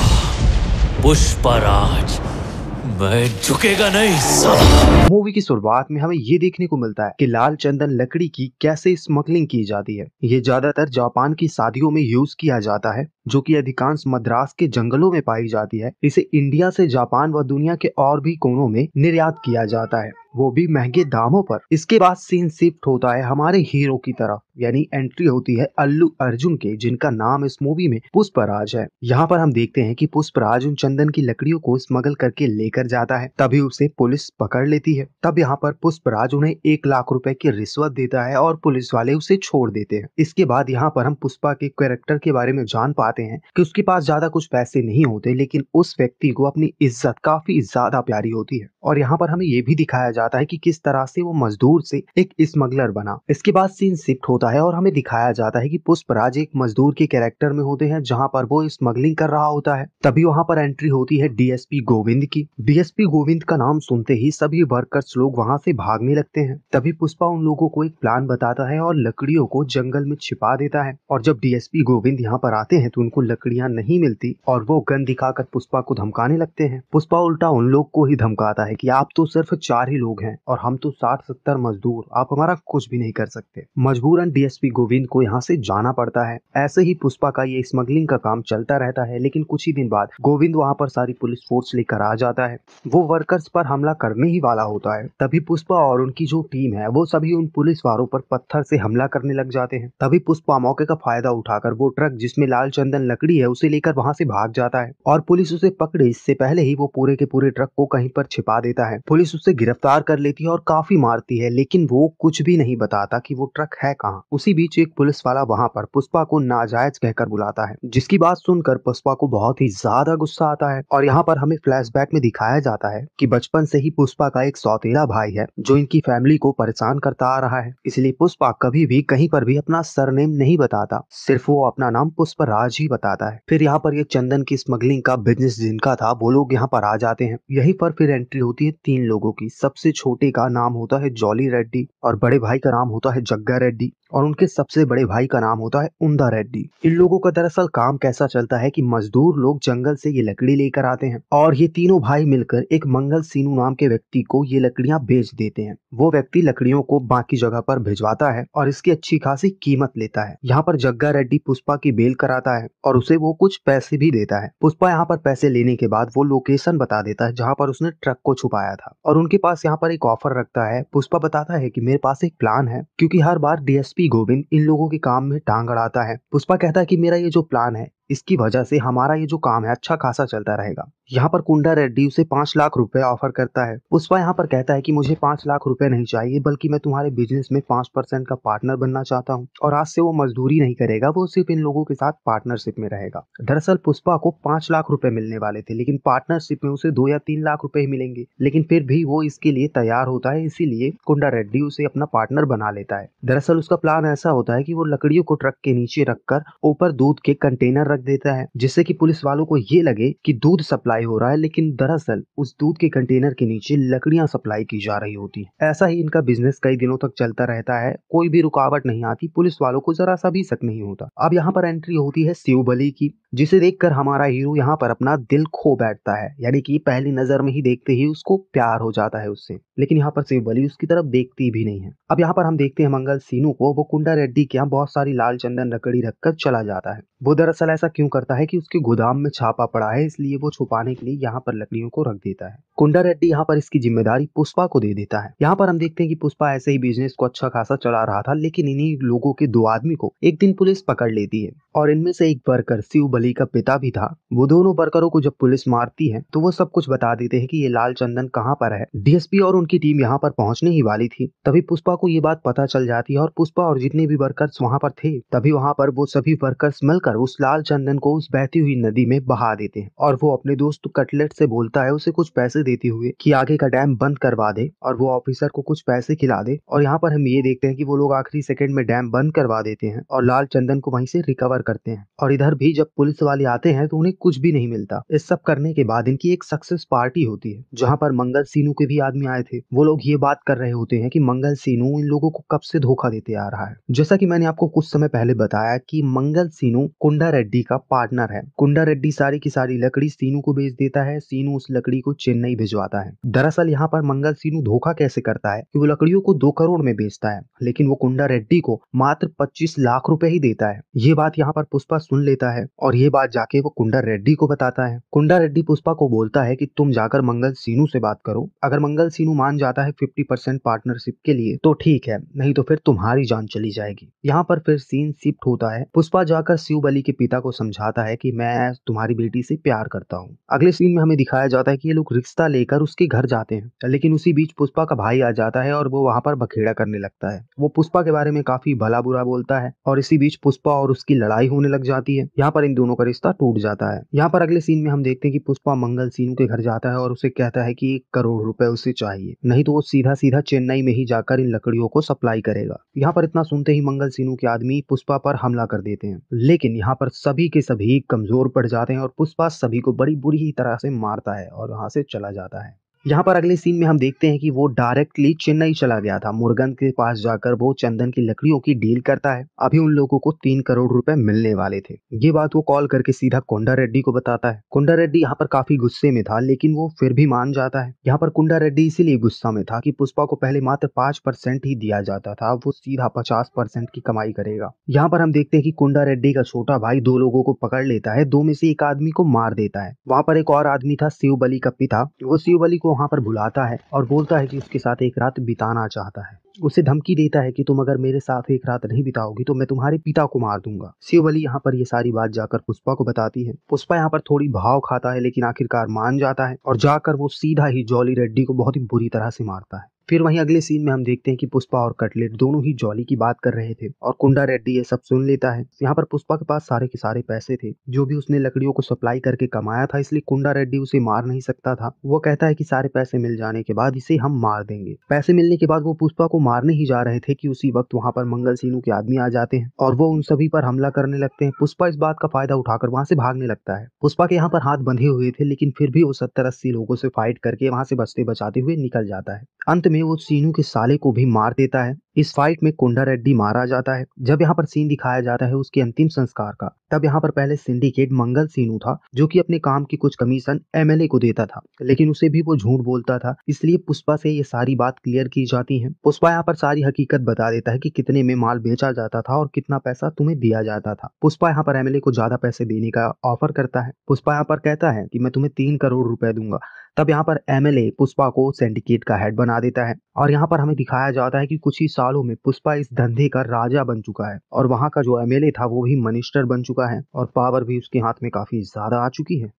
पुष्पा पुष्पा राज झुकेगा नहीं मूवी की शुरुआत में हमें ये देखने को मिलता है कि लाल चंदन लकड़ी की कैसे स्मगलिंग की जाती है ये ज्यादातर जापान की शादियों में यूज किया जाता है जो कि अधिकांश मद्रास के जंगलों में पाई जाती है इसे इंडिया से जापान व दुनिया के और भी कोनों में निर्यात किया जाता है वो भी महंगे दामों पर इसके बाद सीन शिफ्ट होता है हमारे हीरो की तरफ यानी एंट्री होती है अल्लू अर्जुन के जिनका नाम इस मूवी में पुष्पराज है यहाँ पर हम देखते हैं कि पुष्पराज उन चंदन की लकड़ियों को स्मगल करके लेकर जाता है तभी उसे पुलिस पकड़ लेती है तब यहाँ पर पुष्पराज उन्हें एक लाख रुपए की रिश्वत देता है और पुलिस वाले उसे छोड़ देते हैं इसके बाद यहाँ पर हम पुष्पा के कैरेक्टर के बारे में जान पा बताते हैं कि उसके पास ज्यादा कुछ पैसे नहीं होते लेकिन उस व्यक्ति को अपनी इज्जत काफी ज्यादा प्यारी होती है और यहाँ पर हमें ये भी दिखाया जाता है कि किस तरह से वो मजदूर से एक स्मगलर बना इसके बाद सीन शिफ्ट होता है और हमें दिखाया जाता है कि पुष्पराज एक मजदूर के कैरेक्टर में होते हैं जहाँ पर वो स्मगलिंग कर रहा होता है तभी वहाँ पर एंट्री होती है डीएसपी गोविंद की डीएसपी गोविंद का नाम सुनते ही सभी वर्कर्स लोग वहाँ से भागने लगते हैं तभी पुष्पा उन लोगों को एक प्लान बताता है और लकड़ियों को जंगल में छिपा देता है और जब डीएसपी गोविंद यहाँ पर आते हैं तो उनको लकड़ियाँ नहीं मिलती और वो गन दिखाकर पुष्पा को धमकाने लगते हैं पुष्पा उल्टा उन लोग को ही धमकाता है है कि आप तो सिर्फ चार ही लोग हैं और हम तो साठ सत्तर मजदूर आप हमारा कुछ भी नहीं कर सकते मजबूरन डीएसपी गोविंद को यहाँ से जाना पड़ता है ऐसे ही पुष्पा का ये स्मगलिंग का काम चलता रहता है लेकिन कुछ ही दिन बाद गोविंद वहाँ पर सारी पुलिस फोर्स लेकर आ जाता है वो वर्कर्स पर हमला करने ही वाला होता है तभी पुष्पा और उनकी जो टीम है वो सभी उन पुलिस वालों पर पत्थर से हमला करने लग जाते हैं तभी पुष्पा मौके का फायदा उठाकर वो ट्रक जिसमें लाल चंदन लकड़ी है उसे लेकर वहाँ से भाग जाता है और पुलिस उसे पकड़े इससे पहले ही वो पूरे के पूरे ट्रक को कहीं पर छिपा देता है पुलिस उसे गिरफ्तार कर लेती है और काफी मारती है लेकिन वो कुछ भी नहीं बताता कि वो ट्रक है कहाँ उसी बीच एक पुलिस वाला वहाँ पर पुष्पा को नाजायज कहकर बुलाता है जिसकी बात सुनकर पुष्पा को बहुत ही ज्यादा गुस्सा आता है और यहाँ पर हमें फ्लैशबैक में दिखाया जाता है कि बचपन से ही पुष्पा का एक सौतेला भाई है जो इनकी फैमिली को परेशान करता आ रहा है इसलिए पुष्पा कभी भी कहीं पर भी अपना सरनेम नहीं बताता सिर्फ वो अपना नाम राज ही बताता है फिर यहाँ पर ये चंदन की स्मगलिंग का बिजनेस जिनका था वो लोग यहाँ पर आ जाते हैं यहीं पर फिर एंट्री होती है तीन लोगों की सबसे छोटे का नाम होता है जॉली रेड्डी और बड़े भाई का नाम होता है जग्गा रेड्डी और उनके सबसे बड़े भाई का नाम होता है उमदा रेड्डी इन लोगों का दरअसल काम कैसा चलता है कि मजदूर लोग जंगल से ये लकड़ी लेकर आते हैं और ये तीनों भाई मिलकर एक मंगल सीनू नाम के व्यक्ति को ये लकड़ियां बेच देते हैं वो व्यक्ति लकड़ियों को बाकी जगह पर भिजवाता है और इसकी अच्छी खासी कीमत लेता है यहाँ पर जग्गा रेड्डी पुष्पा की बेल कराता है और उसे वो कुछ पैसे भी देता है पुष्पा यहाँ पर पैसे लेने के बाद वो लोकेशन बता देता है जहाँ पर उसने ट्रक को छुपाया था और उनके पास यहाँ पर एक ऑफर रखता है पुष्पा बताता है कि मेरे पास एक प्लान है क्योंकि हर बार डीएसपी गोविंद इन लोगों के काम में टांग अड़ाता है पुष्पा कहता है कि मेरा ये जो प्लान है इसकी वजह से हमारा ये जो काम है अच्छा खासा चलता रहेगा यहाँ पर कुंडा रेड्डी उसे पांच लाख रुपए ऑफर करता है पुष्पा यहाँ पर कहता है कि मुझे पांच लाख रुपए नहीं चाहिए बल्कि मैं तुम्हारे बिजनेस में पांच परसेंट का पार्टनर बनना चाहता हूँ और आज से वो मजदूरी नहीं करेगा वो सिर्फ इन लोगों के साथ पार्टनरशिप में रहेगा दरअसल पुष्पा को पांच लाख रुपए मिलने वाले थे लेकिन पार्टनरशिप में उसे दो या तीन लाख रुपए ही मिलेंगे लेकिन फिर भी वो इसके लिए तैयार होता है इसीलिए कुंडा रेड्डी उसे अपना पार्टनर बना लेता है दरअसल उसका प्लान ऐसा होता है की वो लकड़ियों को ट्रक के नीचे रखकर ऊपर दूध के कंटेनर रख देता है जिससे कि पुलिस वालों को ये लगे कि दूध सप्लाई हो रहा है लेकिन दरअसल उस दूध के कंटेनर के नीचे लकड़ियां सप्लाई की जा रही होती है ऐसा ही इनका बिजनेस कई दिनों तक चलता रहता है कोई भी रुकावट नहीं आती पुलिस वालों को जरा सा भी शक नहीं होता अब यहाँ पर एंट्री होती है शिवबली की जिसे देखकर हमारा हीरो यहाँ पर अपना दिल खो बैठता है यानी कि पहली नजर में ही देखते ही उसको प्यार हो जाता है उससे लेकिन यहाँ पर बली उसकी तरफ देखती भी नहीं है अब यहाँ पर हम देखते हैं मंगल सीनू को वो कुंडा रेड्डी के यहाँ बहुत सारी लाल चंदन रकड़ी रखकर चला जाता है वो दरअसल ऐसा क्यों करता है कि उसके गोदाम में छापा पड़ा है इसलिए वो छुपाने के लिए यहाँ पर लकड़ियों को रख देता है कुंडा रेड्डी यहाँ पर इसकी जिम्मेदारी पुष्पा को दे देता है यहाँ पर हम देखते हैं कि पुष्पा ऐसे ही बिजनेस को अच्छा खासा चला रहा था लेकिन इन्हीं लोगों के दो आदमी को एक दिन पुलिस पकड़ लेती है और इनमें से एक वर्कर शिव अली का पिता भी था वो दोनों वर्करों को जब पुलिस मारती है तो वो सब कुछ बता देते हैं कि ये लाल चंदन कहाँ पर है डीएसपी और उनकी टीम यहाँ पर पहुंचने ही वाली थी तभी पुष्पा को ये बात पता चल जाती है और पुष्पा और जितने भी वर्कर्स वहाँ पर थे तभी वहाँ पर वो सभी वर्कर्स मिलकर उस लाल चंदन को उस बहती हुई नदी में बहा देते हैं और वो अपने दोस्त कटलेट से बोलता है उसे कुछ पैसे देते हुए कि आगे का डैम बंद करवा दे और वो ऑफिसर को कुछ पैसे खिला दे और यहाँ पर हम ये देखते हैं कि वो लोग आखिरी सेकंड में डैम बंद करवा देते हैं और लाल चंदन को वहीं से रिकवर करते हैं और इधर भी जब पुलिस पुलिस वाले आते हैं तो उन्हें कुछ भी नहीं मिलता इस सब करने के बाद इनकी एक सक्सेस पार्टी होती है जहाँ पर मंगल सीनू के भी आदमी आए थे वो लोग ये बात कर रहे होते हैं कि मंगल सीनू इन लोगों को कब से धोखा देते आ रहा है जैसा की मैंने आपको कुछ समय पहले बताया की मंगल सीनू कुंडा रेड्डी का पार्टनर है कुंडा रेड्डी सारी की सारी लकड़ी सीनू को बेच देता है सीनू उस लकड़ी को चेन्नई भिजवाता है दरअसल यहाँ पर मंगल सीनू धोखा कैसे करता है कि वो लकड़ियों को दो करोड़ में बेचता है लेकिन वो कुंडा रेड्डी को मात्र पच्चीस लाख रुपए ही देता है ये बात यहाँ पर पुष्पा सुन लेता है और ये बात जाके वो कुंडा रेड्डी को बताता है कुंडा रेड्डी पुष्पा को बोलता है कि तुम जाकर मंगल सीनू से बात करो अगर मंगल सीनू मान जाता है फिफ्टी परसेंट पार्टनरशिप के लिए तो ठीक है नहीं तो फिर तुम्हारी जान चली जाएगी यहाँ पर फिर सीन शिफ्ट होता है पुष्पा जाकर शिव बली के पिता को समझाता है की मैं तुम्हारी बेटी से प्यार करता हूँ अगले सीन में हमें दिखाया जाता है की ये लोग रिश्ता लेकर उसके घर जाते हैं लेकिन उसी बीच पुष्पा का भाई आ जाता है और वो वहाँ पर बखेड़ा करने लगता है वो पुष्पा के बारे में काफी भला बुरा बोलता है और इसी बीच पुष्पा और उसकी लड़ाई होने लग जाती है यहाँ पर इन दोनों दोनों का रिश्ता टूट जाता है यहाँ पर अगले सीन में हम देखते हैं कि पुष्पा मंगल सीनू के घर जाता है और उसे कहता है कि एक करोड़ रुपए उसे चाहिए नहीं तो वो सीधा सीधा चेन्नई में ही जाकर इन लकड़ियों को सप्लाई करेगा यहाँ पर इतना सुनते ही मंगल सीनू के आदमी पुष्पा पर हमला कर देते हैं लेकिन यहाँ पर सभी के सभी कमजोर पड़ जाते हैं और पुष्पा सभी को बड़ी बुरी तरह से मारता है और वहां से चला जाता है यहाँ पर अगले सीन में हम देखते हैं कि वो डायरेक्टली चेन्नई चला गया था मुर्गन के पास जाकर वो चंदन की लकड़ियों की डील करता है अभी उन लोगों को तीन करोड़ रुपए मिलने वाले थे ये बात वो कॉल करके सीधा कुंडा रेड्डी को बताता है कुंडा रेड्डी यहाँ पर काफी गुस्से में था लेकिन वो फिर भी मान जाता है यहाँ पर कुंडा रेड्डी इसीलिए गुस्सा में था की पुष्पा को पहले मात्र पांच परसेंट ही दिया जाता था वो सीधा पचास परसेंट की कमाई करेगा यहाँ पर हम देखते हैं की कुंडा रेड्डी का छोटा भाई दो लोगों को पकड़ लेता है दो में से एक आदमी को मार देता है वहाँ पर एक और आदमी था शिव का पिता वो शिव को वहाँ पर बुलाता है और बोलता है कि उसके साथ एक रात बिताना चाहता है उसे धमकी देता है कि तुम अगर मेरे साथ एक रात नहीं बिताओगी तो मैं तुम्हारे पिता को मार दूंगा शिव यहाँ पर ये सारी बात जाकर पुष्पा को बताती है पुष्पा यहाँ पर थोड़ी भाव खाता है लेकिन आखिरकार मान जाता है और जाकर वो सीधा ही जॉली रेड्डी को बहुत ही बुरी तरह से मारता है फिर वहीं अगले सीन में हम देखते हैं कि पुष्पा और कटलेट दोनों ही जॉली की बात कर रहे थे और कुंडा रेड्डी ये सब सुन लेता है यहाँ पर पुष्पा के पास सारे के सारे पैसे थे जो भी उसने लकड़ियों को सप्लाई करके कमाया था इसलिए कुंडा रेड्डी उसे मार नहीं सकता था वो कहता है की सारे पैसे मिल जाने के बाद इसे हम मार देंगे पैसे मिलने के बाद वो पुष्पा को मारने ही जा रहे थे की उसी वक्त वहाँ पर मंगल सीनू के आदमी आ जाते हैं और वो उन सभी पर हमला करने लगते हैं पुष्पा इस बात का फायदा उठाकर वहाँ से भागने लगता है पुष्पा के यहाँ पर हाथ बंधे हुए थे लेकिन फिर भी वो सत्तर अस्सी लोगों से फाइट करके वहाँ से बचते बचाते हुए निकल जाता है अंत में वो सीनू के साले को भी मार देता है इस फाइट में कुंडा रेड्डी मारा जाता है जब यहाँ पर सीन दिखाया जाता है उसके अंतिम संस्कार का तब यहाँ पर पहले सिंडिकेट मंगल सीनू था जो कि अपने काम की कुछ कमीशन एमएलए को देता था लेकिन उसे भी वो झूठ बोलता था इसलिए पुष्पा से ये सारी बात क्लियर की जाती है पुष्पा यहाँ पर सारी हकीकत बता देता है कि कितने में माल बेचा जाता था और कितना पैसा तुम्हें दिया जाता था पुष्पा यहाँ पर एमएलए को ज्यादा पैसे देने का ऑफर करता है पुष्पा यहाँ पर कहता है की मैं तुम्हें तीन करोड़ रुपए दूंगा तब यहाँ पर एमएलए पुष्पा को सिंडिकेट का हेड बना देता है और यहाँ पर हमें दिखाया जाता है कि कुछ ही सालों में पुष्पा इस धंधे का राजा बन चुका है और वहाँ का जो एम था वो भी मिनिस्टर बन चुका है और पावर भी उसके हाथ में काफी ज्यादा आ चुकी है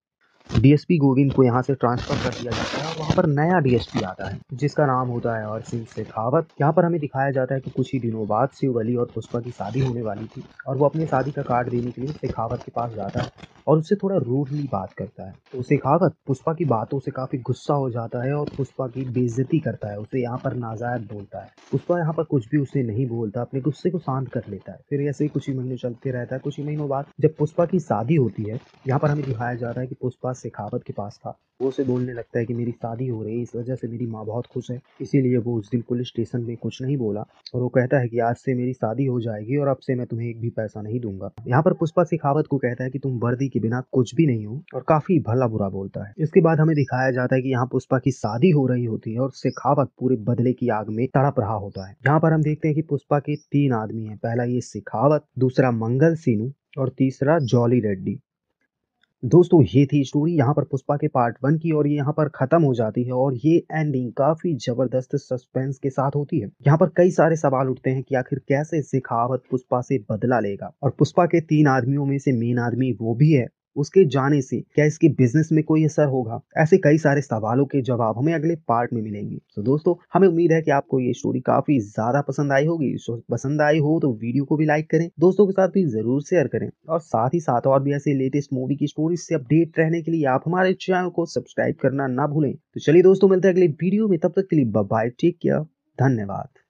डीएसपी गोविंद को यहाँ से ट्रांसफर कर दिया जाता है और वहाँ पर नया डीएसपी आता है जिसका नाम होता है और सिंह शेखावत यहाँ पर हमें दिखाया जाता है कि कुछ ही दिनों बाद शिव अली और पुष्पा की शादी होने वाली थी और वो अपनी शादी का कार्ड देने के लिए शेखावत के पास जाता है और उससे थोड़ा रूडली बात करता है तो शेखावत पुष्पा की बातों से काफी गुस्सा हो जाता है और पुष्पा की बेइज्जती करता है उसे यहाँ पर नाजायद बोलता है पुष्पा यहाँ पर कुछ भी उसे नहीं बोलता अपने गुस्से को शांत कर लेता है फिर ऐसे ही कुछ ही महीने चलते रहता है कुछ ही महीनों बाद जब पुष्पा की शादी होती है यहाँ पर हमें दिखाया जा रहा है कि पुष्पा शेखावत के पास था वो उसे बोलने लगता है कि मेरी शादी हो रही है इस वजह से मेरी माँ बहुत खुश है इसीलिए वो उस दिन पुलिस स्टेशन में कुछ नहीं बोला और वो कहता है कि आज से मेरी शादी हो जाएगी और अब से मैं तुम्हें एक भी पैसा नहीं दूंगा यहाँ पर पुष्पा शेखावत को कहता है कि तुम वर्दी के बिना कुछ भी नहीं हूँ और काफी भला बुरा बोलता है इसके बाद हमें दिखाया जाता है कि यहाँ पुष्पा की शादी हो रही होती है और शेखावत पूरे बदले की आग में तड़प रहा होता है यहाँ पर हम देखते हैं कि पुष्पा के तीन आदमी है पहला ये सिखावत दूसरा मंगल सिंह और तीसरा जॉली रेड्डी दोस्तों ये थी स्टोरी यहाँ पर पुष्पा के पार्ट वन की और ये यहाँ पर खत्म हो जाती है और ये एंडिंग काफी जबरदस्त सस्पेंस के साथ होती है यहाँ पर कई सारे सवाल उठते हैं कि आखिर कैसे सिखावत पुष्पा से बदला लेगा और पुष्पा के तीन आदमियों में से मेन आदमी वो भी है उसके जाने से क्या इसके बिजनेस में कोई असर होगा ऐसे कई सारे सवालों के जवाब हमें अगले पार्ट में मिलेंगे तो दोस्तों हमें उम्मीद है कि आपको ये स्टोरी काफी ज्यादा पसंद आई होगी पसंद आई हो तो वीडियो को भी लाइक करें दोस्तों के साथ भी जरूर शेयर करें और साथ ही साथ और भी ऐसे लेटेस्ट मूवी की स्टोरी से अपडेट रहने के लिए आप हमारे चैनल को सब्सक्राइब करना ना भूलें तो चलिए दोस्तों मिलते हैं अगले वीडियो में तब तक के लिए बाय टेक केयर धन्यवाद